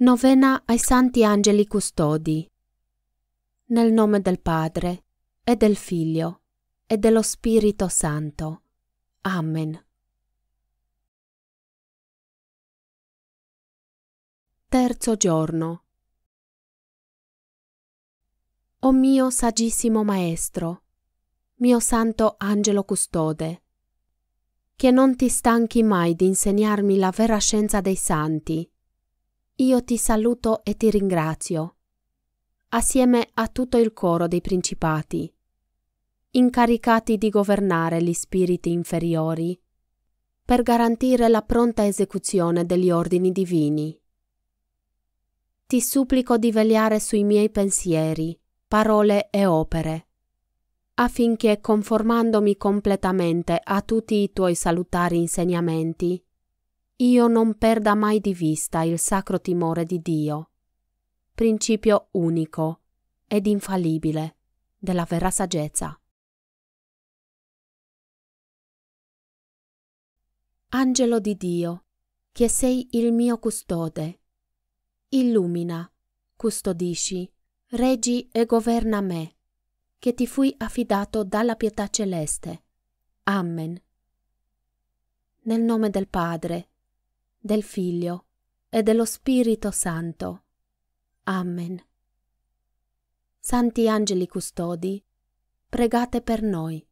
Novena ai Santi Angeli Custodi. Nel nome del Padre, e del Figlio, e dello Spirito Santo. Amen. Terzo giorno. O mio sagissimo Maestro, mio santo angelo custode, che non ti stanchi mai di insegnarmi la vera scienza dei santi io ti saluto e ti ringrazio, assieme a tutto il coro dei principati, incaricati di governare gli spiriti inferiori, per garantire la pronta esecuzione degli ordini divini. Ti supplico di vegliare sui miei pensieri, parole e opere, affinché conformandomi completamente a tutti i tuoi salutari insegnamenti, io non perda mai di vista il sacro timore di Dio, principio unico ed infallibile della vera saggezza. Angelo di Dio, che sei il mio custode, illumina, custodisci, reggi e governa me, che ti fui affidato dalla pietà celeste. Amen. Nel nome del Padre, del Figlio e dello Spirito Santo. Amen. Santi angeli custodi, pregate per noi.